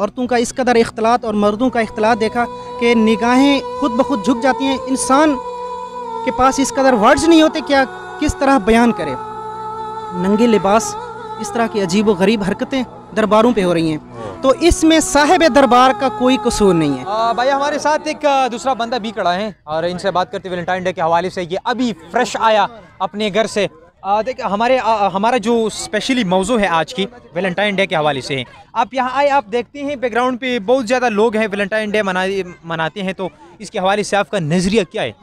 औरतों का इस कदर इख्तलात और मर्दों का अख्तलात देखा कि निगाहें खुद ब खुद झुक जाती हैं इंसान के पास इस कदर वर्ड्स नहीं होते क्या किस तरह बयान करे नंगे लिबास इस तरह की अजीब व गरीब हरकतें दरबारों पे हो रही हैं तो इसमें साहेब दरबार का कोई कसूर नहीं है आ, भाई हमारे साथ एक दूसरा बंदा भी खड़ा है और इनसे बात करते वेलेंटाइन डे के हवाले से ये अभी फ्रेश आया अपने घर से देखिए हमारे आ, हमारा जो स्पेशली मौजू है आज की वैलेंटाइन डे के हवाले से है आप यहाँ आए आप देखते हैं बैकग्राउंड पे बहुत ज़्यादा लोग हैं वैलेंटाइन डे मना मनाते हैं तो इसके हवाले से आपका नज़रिया क्या है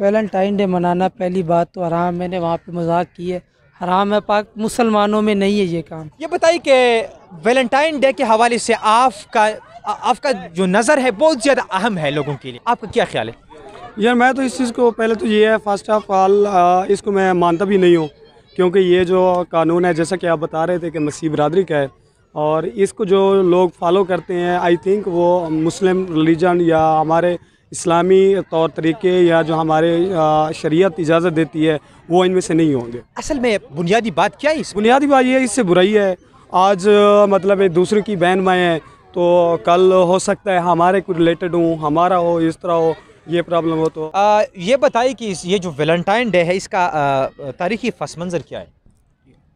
वैलेंटाइन डे मनाना पहली बात तो हराम मैंने वहाँ पे मजाक की है हराम है पाक मुसलमानों में नहीं है ये काम ये बताइए कि वैलेंटाइन डे के हवाले से आपका आपका जो नज़र है बहुत ज़्यादा अहम है लोगों के लिए आपका क्या ख्याल है यार मैं तो इस चीज़ को पहले तो ये है फर्स्ट ऑफ ऑल इसको मैं मानता भी नहीं हूँ क्योंकि ये जो कानून है जैसा कि आप बता रहे थे कि मसीह बरदरी का है और इसको जो लोग फॉलो करते हैं आई थिंक वो मुस्लिम रिलीजन या हमारे इस्लामी तौर तरीके या जो हमारे शरीयत इजाज़त देती है वो इनमें से नहीं होंगे असल में बुनियादी बात क्या है इस बुनियादी बात ये इससे बुराई है आज मतलब दूसरे की बहन माएँ तो कल हो सकता है हमारे को रिलेटेड हूँ हमारा हो इस तरह हो ये प्रॉब्लम हो तो आ, ये बताइए कि ये जो वेलेंटाइन डे है इसका तारीखी पस मंज़र क्या है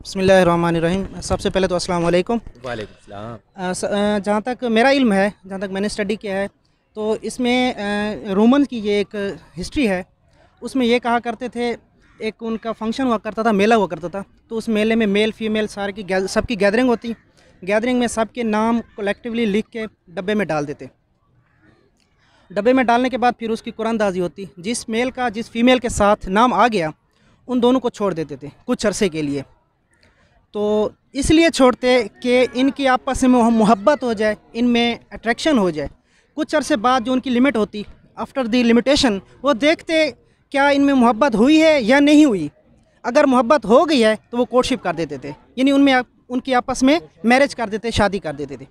बसमिल सबसे पहले तो अस्सलाम वालेकुम जहाँ तक मेरा इल्म है जहाँ तक मैंने स्टडी किया है तो इसमें रोमन की ये एक हिस्ट्री है उसमें ये कहा करते थे एक उनका फंक्शन हुआ करता था मेला हुआ करता था तो उस मेले में मेल फीमेल सारे की सबकी गैदरिंग होती गैदरिंग में सबके नाम कलेक्टिवली लिख के डब्बे में डाल देते डब्बे में डालने के बाद फिर उसकी कुरानदाजी होती जिस मेल का जिस फीमेल के साथ नाम आ गया उन दोनों को छोड़ देते थे कुछ अरसे के लिए तो इसलिए छोड़ते कि इनकी आपस में मोहब्बत हो जाए इनमें अट्रैक्शन हो जाए कुछ अरसे बाद जो उनकी लिमिट होती आफ्टर दी लिमिटेशन वो देखते क्या इनमें मोहब्बत हुई है या नहीं हुई अगर मोहब्बत हो गई है तो वो कोर्टशिप कर देते थे यानी उनमें उनकी आपस में मैरिज कर देते शादी कर देते थे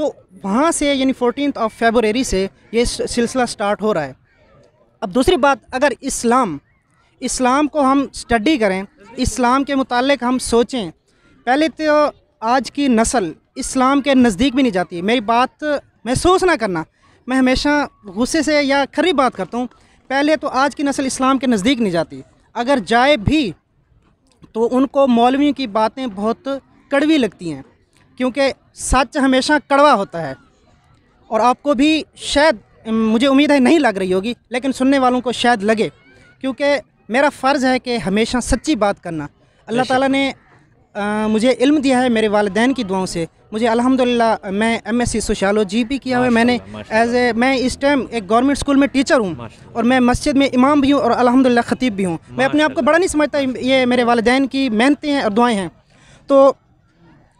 तो वहाँ से यानी फोर्टीन ऑफ फेबररी से ये सिलसिला स्टार्ट हो रहा है अब दूसरी बात अगर इस्लाम इस्लाम को हम स्टडी करें इस्लाम के मुतालिक हम सोचें पहले तो आज की नस्ल इस्लाम के नज़दीक भी नहीं जाती है मेरी बात महसूस ना करना मैं हमेशा गुस्से से या खरी बात करता हूँ पहले तो आज की नस्ल इस्लाम के नज़दीक नहीं जाती अगर जाए भी तो उनको मौलवियों की बातें बहुत कड़वी लगती हैं क्योंकि सच हमेशा कड़वा होता है और आपको भी शायद मुझे उम्मीद है नहीं लग रही होगी लेकिन सुनने वालों को शायद लगे क्योंकि मेरा फ़र्ज़ है कि हमेशा सच्ची बात करना अल्लाह ताला ने आ, मुझे इल्म दिया है मेरे वालदेन की दुआओं से मुझे अल्हम्दुलिल्लाह मैं एम एस सी भी किया हुआ मैंने एज ए मैं इस टाइम एक गवर्नमेंट स्कूल में टीचर हूँ और मैं मस्जिद में इमाम भी हूँ और अल्हम्दुलिल्लाह ख़तीब भी हूँ मैं अपने आप को बड़ा नहीं समझता ये मेरे वालदेन की मेहनतें हैं और दुआएँ हैं तो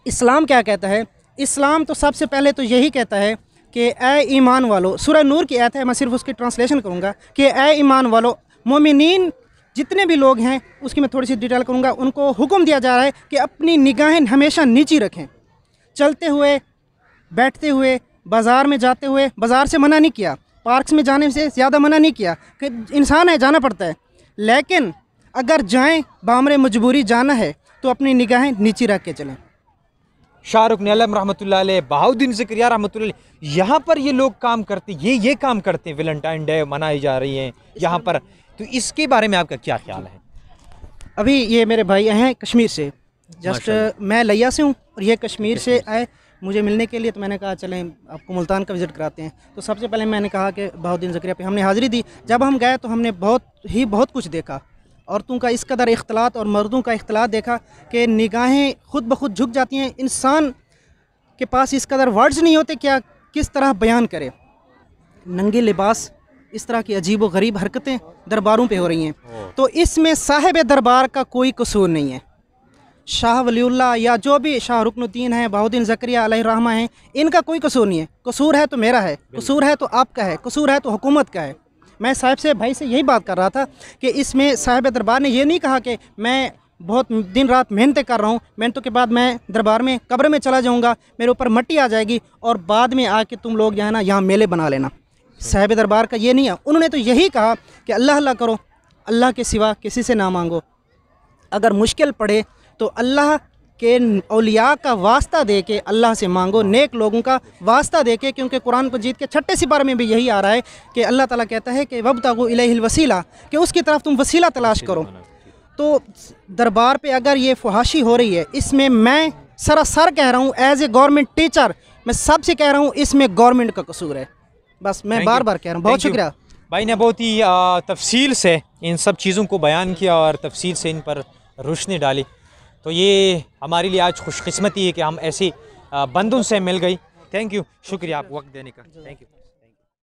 इस्लाम क्या कहता है इस्लाम तो सबसे पहले तो यही कहता है कि ए ईमान वालों सूर्य नूर की आयत है मैं सिर्फ उसकी ट्रांसलेशन करूँगा कि ए ईमान वालों मोमिन जितने भी लोग हैं उसकी मैं थोड़ी सी डिटेल करूँगा उनको हुक्म दिया जा रहा है कि अपनी निगाहें हमेशा नीची रखें चलते हुए बैठते हुए बाज़ार में जाते हुए बाज़ार से मना नहीं किया पार्क्स में जाने से ज़्यादा मना नहीं किया कि इंसान है जाना पड़ता है लेकिन अगर जाएँ बामरे मजबूरी जाना है तो अपनी निगाहें नीची रख के चलें शाहरुख नीलम रहमत बहाउद्दीन जिक्रिया रहमत यहाँ पर ये लोग काम करते ये ये काम करते हैं वेलेंटाइन डे मनाई जा रही है यहाँ पर तो इसके बारे में आपका क्या ख्याल है अभी ये मेरे भाई हैं कश्मीर से जस्ट मैं लिया से हूँ और ये कश्मीर से आए मुझे मिलने के लिए तो मैंने कहा चलें आपको मुल्तान का विज़िट कराते हैं तो सबसे पहले मैंने कहा कि बहुद्दीन जक्रिया पे हमने हाज़िरी दी जब हम गए तो हमने बहुत ही बहुत कुछ देखा औरतों का इस कदर अख्तलात और मर्दों का अख्तलात देखा कि निगाहें खुद ब खुद झुक जाती हैं इंसान के पास इस कदर वर्ड्स नहीं होते क्या किस तरह बयान करे नंगे लिबास इस तरह की अजीब व गरीब हरकतें दरबारों पे हो रही हैं तो इसमें साहेब दरबार का कोई कसूर नहीं है शाह वलील्ला या जो भी शाह रुकनुद्दीन है बाहुद्दीन जक्रिया रहमा हैं इनका कोई कसूर नहीं है कसूर है तो मेरा है कसूर है तो आपका है कसूर है तो हुकूमत का है मैं साहब से भाई से यही बात कर रहा था कि इसमें साहब दरबार ने यह नहीं कहा कि मैं बहुत दिन रात मेहनतें कर रहा हूँ मेहनतों के बाद मैं दरबार में कब्र में चला जाऊँगा मेरे ऊपर मट्टी आ जाएगी और बाद में आके तुम लोग जो है ना यहाँ मेले बना लेना साहब दरबार का ये नहीं है उन्होंने तो यही कहा कि अल्लाह अल्लाह करो अल्लाह के सिवा किसी से ना मांगो अगर मुश्किल पड़े तो अल्लाह के अलिया का वास्ता दे के अल्लाह से मांगो नेक लोगों का वास्ता दे के क्योंकि कुरान को जीत के छठे सिपारे में भी यही आ रहा है कि अल्लाह ताला कहता है कि वब तगो वसीला कि उसकी तरफ तुम वसीला तलाश करो तो दरबार पे अगर ये फुहाशी हो रही है इसमें मैं सरासर कह रहा हूँ एज ए गवर्नमेंट टीचर मैं सबसे कह रहा हूँ इसमें गवर्नमेंट का कसूर है बस मैं बार बार कह रहा हूँ बहुत शुक्रिया भाई ने बहुत ही तफसील से इन सब चीज़ों को बयान किया और तफसील से इन पर रोशनी डाली तो ये हमारे लिए आज खुशकस्मती है कि हम ऐसी बंदों से मिल गई थैंक यू शुक्रिया आप वक्त देने का थैंक यू